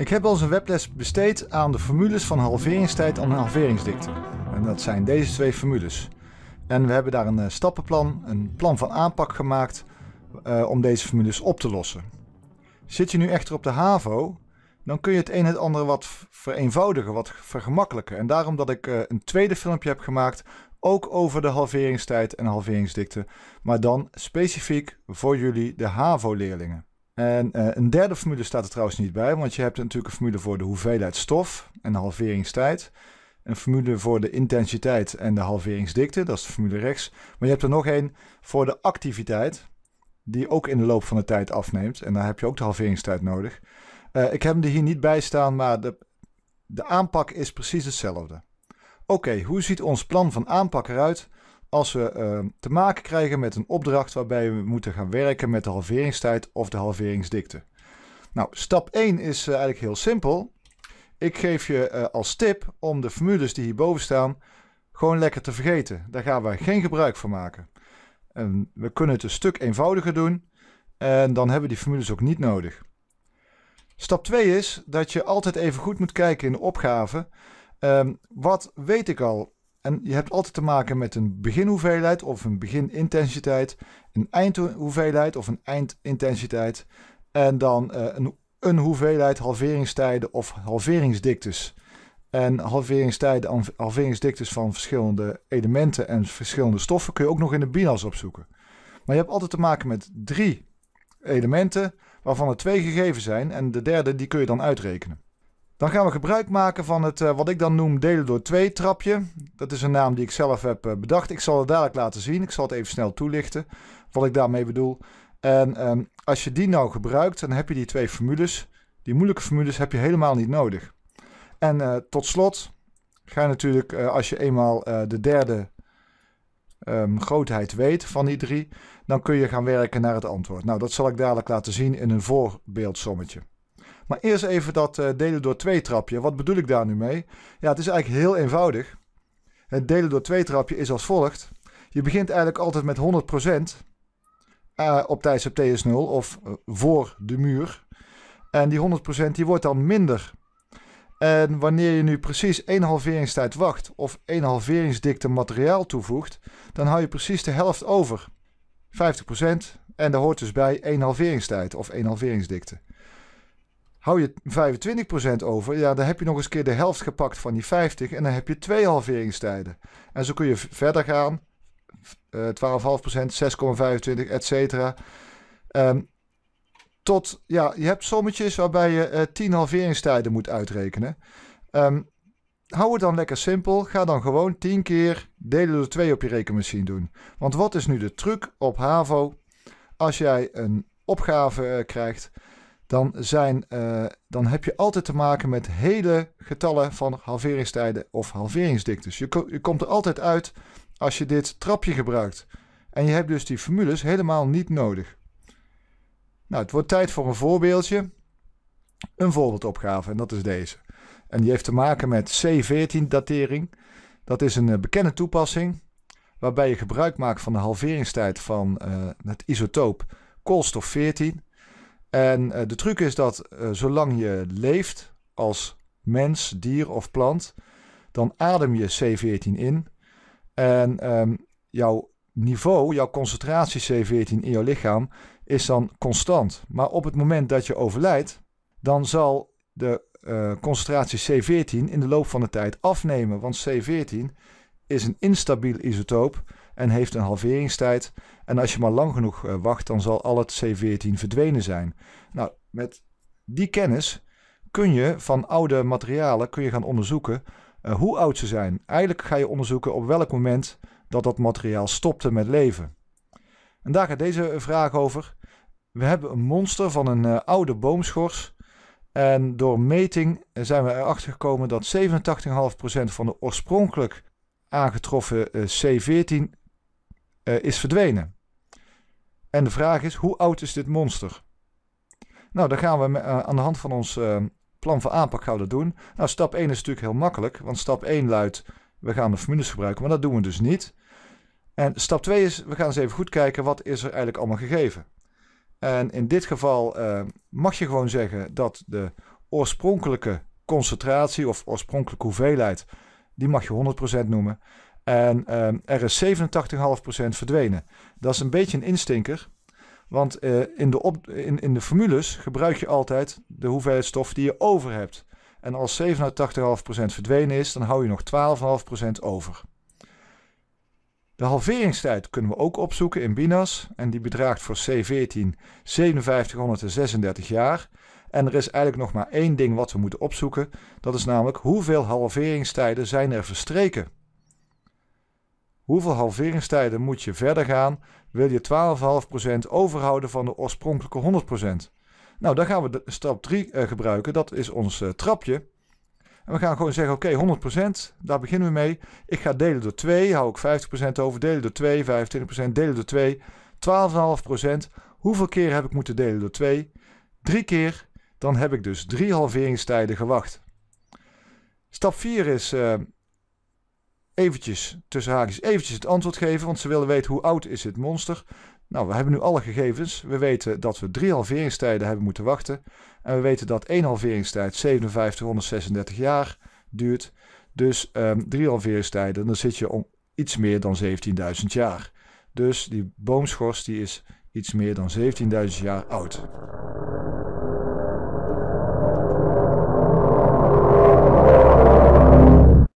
Ik heb onze webles besteed aan de formules van halveringstijd en halveringsdikte. En dat zijn deze twee formules. En we hebben daar een eh, stappenplan, een plan van aanpak gemaakt eh, om deze formules op te lossen. Zit je nu echter op de HAVO, dan kun je het een en het ander wat vereenvoudigen, wat vergemakkelijken. En daarom dat ik eh, een tweede filmpje heb gemaakt, ook over de halveringstijd en halveringsdikte, maar dan specifiek voor jullie de HAVO-leerlingen. En eh, een derde formule staat er trouwens niet bij, want je hebt natuurlijk een formule voor de hoeveelheid stof en de halveringstijd. Een formule voor de intensiteit en de halveringsdikte, dat is de formule rechts. Maar je hebt er nog één voor de activiteit, die ook in de loop van de tijd afneemt. En daar heb je ook de halveringstijd nodig. Eh, ik heb hem er hier niet bij staan, maar de, de aanpak is precies hetzelfde. Oké, hoe ziet ons plan van aanpak eruit? als we ehm, te maken krijgen met een opdracht waarbij we moeten gaan werken met de halveringstijd of de halveringsdikte. Nou, stap 1 is eh, eigenlijk heel simpel. Ik geef je eh, als tip om de formules die hierboven staan gewoon lekker te vergeten. Daar gaan we geen gebruik van maken. En we kunnen het een stuk eenvoudiger doen en dan hebben we die formules ook niet nodig. Stap 2 is dat je altijd even goed moet kijken in de opgave. Ehm, wat weet ik al? En je hebt altijd te maken met een beginhoeveelheid of een beginintensiteit, een eindhoeveelheid of een eindintensiteit. En dan eh, een, een, hoeveelheid halveringstijden of halveringsdiktes. En halveringstijden en halveringsdiktes van verschillende elementen en verschillende stoffen kun je ook nog in de binas opzoeken. Maar je hebt altijd te maken met drie elementen, waarvan er twee gegeven zijn. En de derde die kun je dan uitrekenen. Dan gaan we gebruik maken van het, eh, wat ik dan noem, delen door twee trapje. Dat is een naam die ik zelf heb eh, bedacht. Ik zal het dadelijk laten zien. Ik zal het even snel toelichten, wat ik daarmee bedoel. En ehm, als je die nou gebruikt, dan heb je die twee formules. Die moeilijke formules heb je helemaal niet nodig. En eh, tot slot ga je natuurlijk, als je eenmaal de derde ehm, grootheid weet van die drie, dan kun je gaan werken naar het antwoord. Nou, dat zal ik dadelijk laten zien in een voorbeeldsommetje. Maar eerst even dat eh, delen door twee trapje. Wat bedoel ik daar nu mee? Ja, het is eigenlijk heel eenvoudig. Het delen door twee trapje is als volgt. Je begint eigenlijk altijd met 100% eh, op tijdens T is 0 of eh, voor de muur. En die 100% die wordt dan minder. En wanneer je nu precies één halveringstijd wacht of één halveringsdikte materiaal toevoegt, dan hou je precies de helft over. 50% en daar hoort dus bij één halveringstijd of één halveringsdikte. Hou je 25% over, ja, dan heb je nog eens keer de helft gepakt van die 50 en dan heb je twee halveringstijden. En zo kun je verder gaan. 12,5%, 6,25, eh, et cetera. Ehm, tot, ja, je hebt sommetjes waarbij je uh, eh, 10 halveringstijden moet uitrekenen. Ehm, hou het dan lekker simpel. Ga dan gewoon 10 keer delen door 2 op je rekenmachine doen. Want wat is nu de truc op HAVO? Als jij een opgave eh, krijgt, dan, zijn, eh, dan heb je altijd te maken met hele getallen van halveringstijden of halveringsdiktes. Je, komt er altijd uit als je dit trapje gebruikt. En je hebt dus die formules helemaal niet nodig. Nou, het wordt tijd voor een voorbeeldje. Een voorbeeldopgave, en dat is deze. En die heeft te maken met C14-datering. Dat is een eh, bekende toepassing waarbij je gebruik maakt van de halveringstijd van eh, het isotoop koolstof 14. En eh, de truc is dat eh, zolang je leeft als mens, dier of plant, dan adem je C14 in. En ehm, jouw niveau, jouw concentratie C14 in jouw lichaam is dan constant. Maar op het moment dat je overlijdt, dan zal de eh, concentratie C14 in de loop van de tijd afnemen. Want C14 is een instabiel isotoop en heeft een halveringstijd. En als je maar lang genoeg eh, wacht, dan zal al het C14 verdwenen zijn. Nou, met die kennis kun je van oude materialen kun je gaan onderzoeken eh, hoe oud ze zijn. Eigenlijk ga je onderzoeken op welk moment dat dat materiaal stopte met leven. En daar gaat deze vraag over. We hebben een monster van een eh, oude boomschors. En door meting zijn we erachter gekomen dat 87,5% van de oorspronkelijk aangetroffen C14 eh, is verdwenen. En de vraag is, hoe oud is dit monster? Nou, dan gaan we eh, aan de hand van ons eh, plan van aanpak gaan we dat doen. Nou, stap 1 is natuurlijk heel makkelijk, want stap 1 luidt, we gaan de formules gebruiken, maar dat doen we dus niet. En stap 2 is, we gaan eens even goed kijken, wat is er eigenlijk allemaal gegeven? En in dit geval mag je gewoon zeggen dat de oorspronkelijke concentratie of oorspronkelijke hoeveelheid, die mag je 100% noemen. En ehm, er is 87,5% verdwenen. Dat is een beetje een instinker. Want eh, in, de in, in de formules gebruik je altijd de hoeveelheid stof die je over hebt. En als 87,5% verdwenen is, dan hou je nog 12,5% over. De halveringstijd kunnen we ook opzoeken in BINAS. En die bedraagt voor C14 5736 jaar. En er is eigenlijk nog maar één ding wat we moeten opzoeken. Dat is namelijk hoeveel halveringstijden zijn er verstreken Hoeveel halveringstijden moet je verder gaan? Wil je 12,5% overhouden van de oorspronkelijke 100%? Nou, dan gaan we stap 3 eh, gebruiken. Dat is ons eh, trapje. En we gaan gewoon zeggen, oké, 100%, daar beginnen we mee. Ik ga delen door 2, hou ik 50% over, delen door 2, 25%, delen door 2, 12,5%. Hoeveel keer heb ik moeten delen door 2? 3 keer, dan heb ik dus drie halveringstijden gewacht. Stap 4 is, eh, eventjes, tussen haakjes, eventjes het antwoord geven. Want ze willen weten hoe oud is dit monster. Nou, we hebben nu alle gegevens. We weten dat we drie halveringstijden hebben moeten wachten. En we weten dat één halveringstijd 5736 jaar duurt. Dus ehm, drie halveringstijden, dan zit je om iets meer dan 17.000 jaar. Dus die boomschors die is iets meer dan 17.000 jaar oud.